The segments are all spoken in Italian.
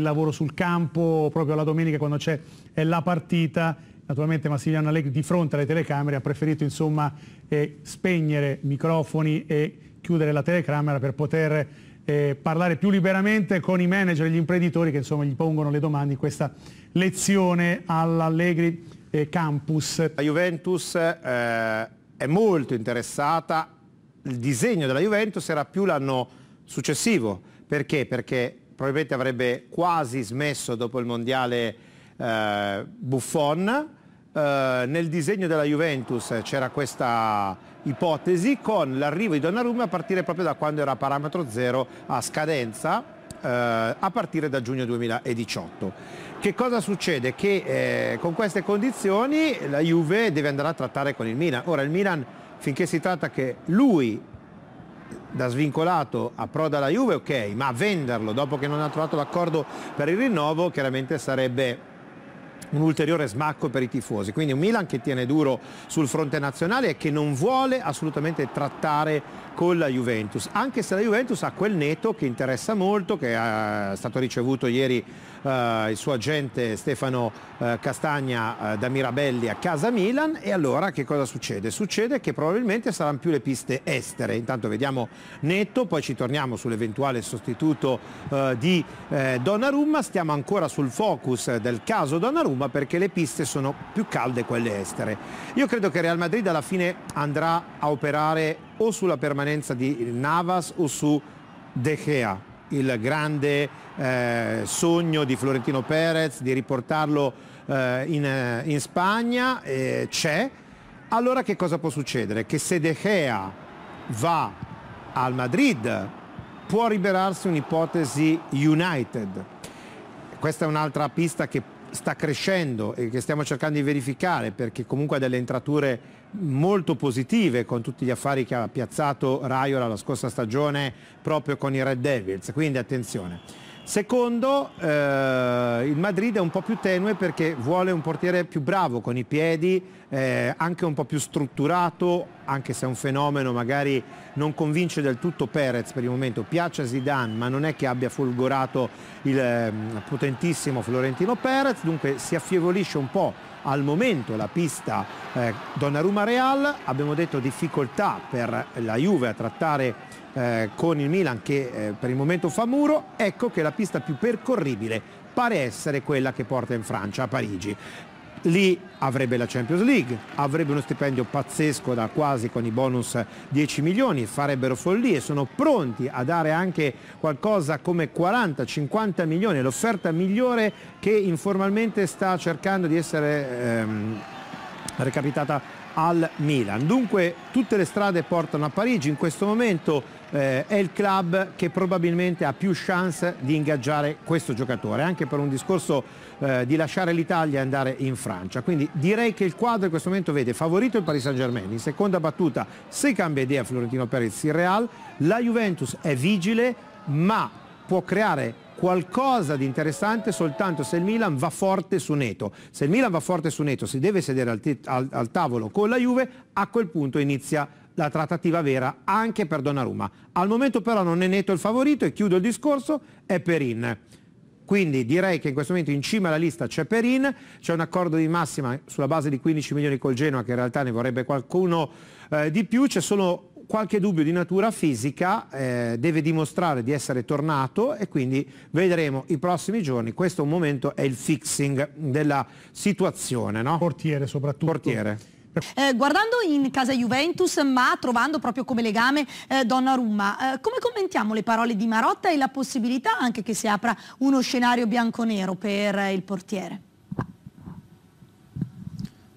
Il lavoro sul campo, proprio la domenica quando c'è la partita, naturalmente Massimiliano Allegri di fronte alle telecamere ha preferito insomma, eh, spegnere microfoni e chiudere la telecamera per poter eh, parlare più liberamente con i manager e gli imprenditori che insomma, gli pongono le domande in questa lezione all'Allegri eh, Campus. La Juventus eh, è molto interessata, il disegno della Juventus era più l'anno successivo, perché? Perché probabilmente avrebbe quasi smesso dopo il mondiale eh, Buffon. Eh, nel disegno della Juventus c'era questa ipotesi con l'arrivo di Donnarumma a partire proprio da quando era parametro zero a scadenza Uh, a partire da giugno 2018. Che cosa succede? Che eh, con queste condizioni la Juve deve andare a trattare con il Milan. Ora il Milan finché si tratta che lui da svincolato a approda alla Juve, ok, ma venderlo dopo che non ha trovato l'accordo per il rinnovo chiaramente sarebbe un ulteriore smacco per i tifosi. Quindi un Milan che tiene duro sul fronte nazionale e che non vuole assolutamente trattare con la Juventus, anche se la Juventus ha quel netto che interessa molto, che eh, è stato ricevuto ieri eh, il suo agente Stefano eh, Castagna eh, da Mirabelli a casa Milan e allora che cosa succede? Succede che probabilmente saranno più le piste estere, intanto vediamo netto, poi ci torniamo sull'eventuale sostituto eh, di eh, Donnarumma, stiamo ancora sul focus del caso Donnarumma curva perché le piste sono più calde quelle estere. Io credo che Real Madrid alla fine andrà a operare o sulla permanenza di Navas o su De Gea, il grande eh, sogno di Florentino Perez di riportarlo eh, in, eh, in, Spagna, eh, c'è. Allora che cosa può succedere? Che se De Gea va al Madrid può liberarsi un'ipotesi United. Questa è un'altra pista che sta crescendo e che stiamo cercando di verificare perché comunque ha delle entrature molto positive con tutti gli affari che ha piazzato Raiola la scorsa stagione proprio con i Red Devils, quindi attenzione. Secondo, eh, il Madrid è un po' più tenue perché vuole un portiere più bravo con i piedi, eh, anche un po' più strutturato, anche se è un fenomeno magari non convince del tutto Perez per il momento, piace Zidane ma non è che abbia folgorato il eh, potentissimo Florentino Perez, dunque si affievolisce un po' al momento la pista eh, Donnarumma Real, abbiamo detto difficoltà per la Juve a trattare eh, con il Milan che eh, per il momento fa muro, ecco che la pista più percorribile pare essere quella che porta in Francia, a Parigi. Lì avrebbe la Champions League, avrebbe uno stipendio pazzesco da quasi con i bonus 10 milioni, farebbero follie, sono pronti a dare anche qualcosa come 40-50 milioni, l'offerta migliore che informalmente sta cercando di essere ehm, recapitata al Milan. Dunque tutte le strade portano a Parigi, in questo momento eh, è il club che probabilmente ha più chance di ingaggiare questo giocatore, anche per un discorso eh, di lasciare l'Italia e andare in Francia. Quindi direi che il quadro in questo momento vede favorito il Paris Saint Germain, in seconda battuta se cambia idea Florentino Perez il Real, la Juventus è vigile ma può creare qualcosa di interessante soltanto se il Milan va forte su Neto. Se il Milan va forte su Neto, si deve sedere al, al, al tavolo con la Juve, a quel punto inizia la trattativa vera anche per Donnarumma. Al momento però non è Neto il favorito e chiudo il discorso, è Perin. Quindi direi che in questo momento in cima alla lista c'è Perin, c'è un accordo di massima sulla base di 15 milioni col Genoa che in realtà ne vorrebbe qualcuno eh, di più, c'è solo qualche dubbio di natura fisica eh, deve dimostrare di essere tornato e quindi vedremo i prossimi giorni. Questo momento è il fixing della situazione. No? Portiere soprattutto. Portiere. Eh, guardando in casa Juventus ma trovando proprio come legame eh, Donnarumma, eh, come commentiamo le parole di Marotta e la possibilità anche che si apra uno scenario bianco-nero per il portiere?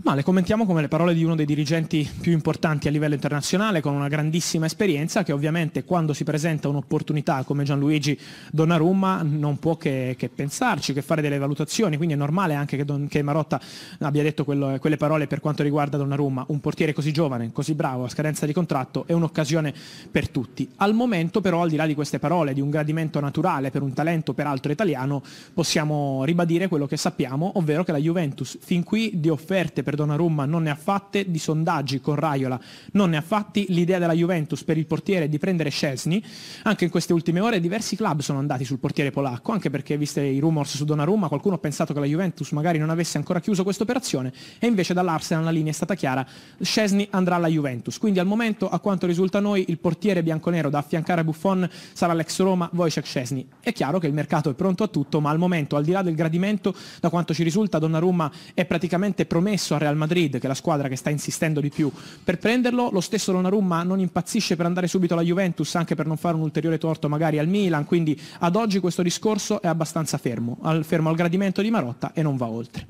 Ma le commentiamo come le parole di uno dei dirigenti più importanti a livello internazionale, con una grandissima esperienza che ovviamente quando si presenta un'opportunità come Gianluigi Donnarumma non può che, che pensarci, che fare delle valutazioni, quindi è normale anche che, Don, che Marotta abbia detto quello, quelle parole per quanto riguarda Donnarumma, un portiere così giovane, così bravo, a scadenza di contratto, è un'occasione per tutti. Al momento però, al di là di queste parole, di un gradimento naturale per un talento peraltro italiano, possiamo ribadire quello che sappiamo, ovvero che la Juventus fin qui di offerte per per Donnarumma non ne ha fatte, di sondaggi con Raiola non ne ha fatti, l'idea della Juventus per il portiere è di prendere Scesni, anche in queste ultime ore diversi club sono andati sul portiere polacco, anche perché viste i rumors su Donnarumma qualcuno ha pensato che la Juventus magari non avesse ancora chiuso questa operazione e invece dall'Arsenal la linea è stata chiara, Scesni andrà alla Juventus, quindi al momento a quanto risulta a noi il portiere bianconero da affiancare a Buffon sarà l'ex Roma Wojciech Scesni, è chiaro che il mercato è pronto a tutto ma al momento al di là del gradimento da quanto ci risulta Donnarumma è praticamente promesso a Real Madrid, che è la squadra che sta insistendo di più per prenderlo. Lo stesso Donnarumma non impazzisce per andare subito alla Juventus, anche per non fare un ulteriore torto magari al Milan, quindi ad oggi questo discorso è abbastanza fermo, al, fermo al gradimento di Marotta e non va oltre.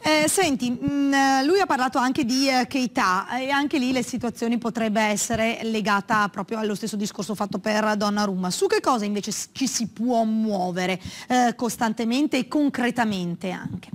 Eh, senti, mh, mm, lui ha parlato anche di eh, Keita e anche lì le situazioni potrebbe essere legata proprio allo stesso discorso fatto per Donnarumma. Su che cosa invece ci si può muovere eh, costantemente e concretamente anche?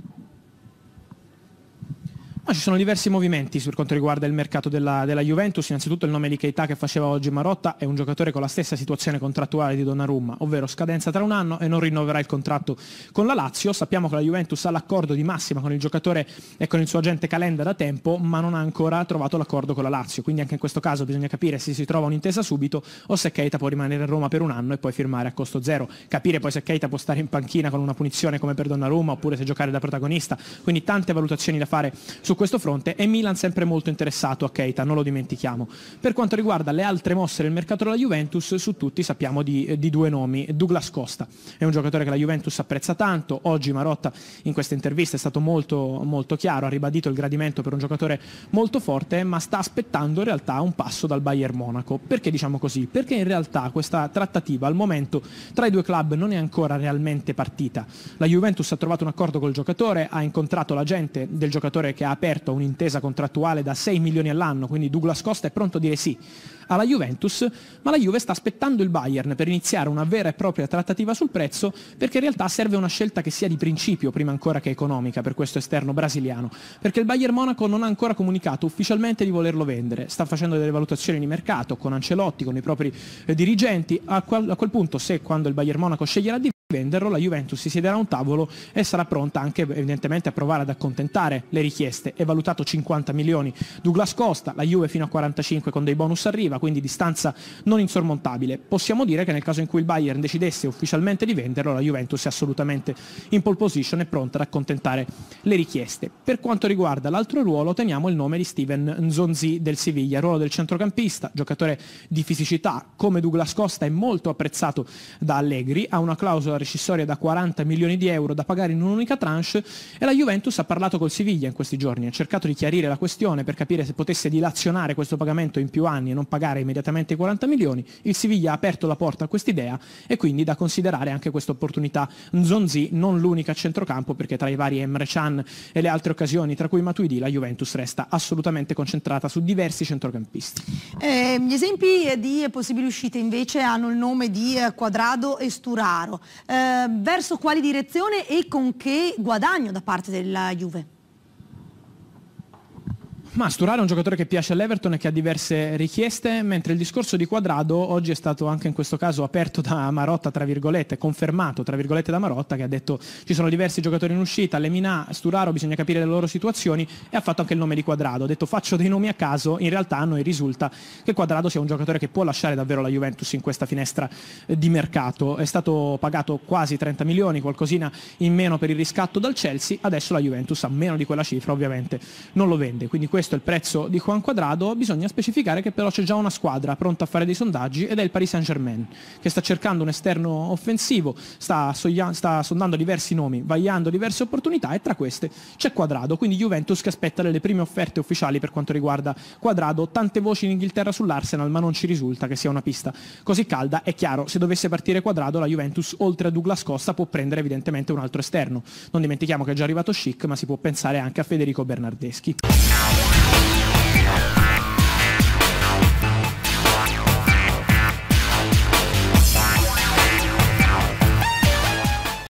ma ci sono diversi movimenti per quanto riguarda il mercato della, della Juventus. Innanzitutto il nome di Keita che faceva oggi Marotta è un giocatore con la stessa situazione contrattuale di Donnarumma, ovvero scadenza tra un anno e non rinnoverà il contratto con la Lazio. Sappiamo che la Juventus ha l'accordo di massima con il giocatore e con il suo agente Calenda da tempo, ma non ha ancora trovato l'accordo con la Lazio. Quindi anche in questo caso bisogna capire se si trova un'intesa subito o se Keita può rimanere a Roma per un anno e poi firmare a costo zero. Capire poi se Keita può stare in panchina con una punizione come per Donnarumma oppure se giocare da protagonista. Quindi tante valutazioni da fare su questo fronte e Milan sempre molto interessato a Keita, non lo dimentichiamo. Per quanto riguarda le altre mosse del mercato della Juventus, su tutti sappiamo di, di due nomi. Douglas Costa è un giocatore che la Juventus apprezza tanto, oggi Marotta in questa intervista è stato molto, molto chiaro, ha ribadito il gradimento per un giocatore molto forte, ma sta aspettando in realtà un passo dal Bayern Monaco. Perché diciamo così? Perché in realtà questa trattativa al momento tra i due club non è ancora realmente partita. La Juventus ha trovato un accordo col giocatore, ha incontrato l'agente del giocatore che ha aperto aperto un'intesa contrattuale da 6 milioni all'anno, quindi Douglas Costa è pronto a dire sì alla Juventus, ma la Juve sta aspettando il Bayern per iniziare una vera e propria trattativa sul prezzo, perché in realtà serve una scelta che sia di principio prima ancora che economica per questo esterno brasiliano, perché il Bayern Monaco non ha ancora comunicato ufficialmente di volerlo vendere, sta facendo delle valutazioni di mercato con Ancelotti, con i propri eh, dirigenti, a quel, a quel punto se quando il Bayern Monaco sceglierà di venderlo, la Juventus si siederà a un tavolo e sarà pronta anche evidentemente a provare ad accontentare le richieste. È valutato 50 milioni Douglas Costa, la Juve fino a 45 con dei bonus arriva, quindi distanza non insormontabile. Possiamo dire che nel caso in cui il Bayern decidesse ufficialmente di venderlo, la Juventus è assolutamente in pole position e pronta ad accontentare le richieste. Per quanto riguarda l'altro ruolo, teniamo il nome di Steven Nzonzi del Siviglia, ruolo del centrocampista, giocatore di fisicità come Douglas Costa è molto apprezzato da Allegri, ha una clausola rescissoria da 40 milioni di euro da pagare in un'unica tranche e la Juventus ha parlato col Siviglia in questi giorni, ha cercato di chiarire la questione per capire se potesse dilazionare questo pagamento in più anni e non pagare immediatamente i 40 milioni, il Siviglia ha aperto la porta a quest'idea e quindi da considerare anche questa opportunità. Zonzi non l'unica a centrocampo perché tra i vari Emre Chan e le altre occasioni, tra cui Matuidi, la Juventus resta assolutamente concentrata su diversi centrocampisti. Eh, gli esempi di possibili uscite invece hanno il nome di Quadrado e Sturaro. Eh, verso quale direzione e con che guadagno da parte della Juve? Ma Sturaro è un giocatore che piace all'Everton e che ha diverse richieste, mentre il discorso di Quadrado oggi è stato anche in questo caso aperto da Marotta, tra virgolette, confermato tra virgolette da Marotta, che ha detto ci sono diversi giocatori in uscita, Lemina, Sturaro, bisogna capire le loro situazioni e ha fatto anche il nome di Quadrado. Ha detto faccio dei nomi a caso, in realtà a noi risulta che Quadrado sia un giocatore che può lasciare davvero la Juventus in questa finestra eh, di mercato. È stato pagato quasi 30 milioni, qualcosina in meno per il riscatto dal Chelsea, adesso la Juventus a meno di quella cifra ovviamente non lo vende. Quindi questo è il prezzo di Juan Quadrado, bisogna specificare che però c'è già una squadra pronta a fare dei sondaggi ed è il Paris Saint-Germain, che sta cercando un esterno offensivo, sta, soglia- sta sondando diversi nomi, vagliando diverse opportunità e tra queste c'è Quadrado, quindi Juventus che aspetta le prime offerte ufficiali per quanto riguarda Quadrado, tante voci in Inghilterra sull'Arsenal, ma non ci risulta che sia una pista così calda, è chiaro, se dovesse partire Quadrado la Juventus oltre a Douglas Costa può prendere evidentemente un altro esterno. Non dimentichiamo che è già arrivato Schick, ma si può pensare anche a Federico Bernardeschi.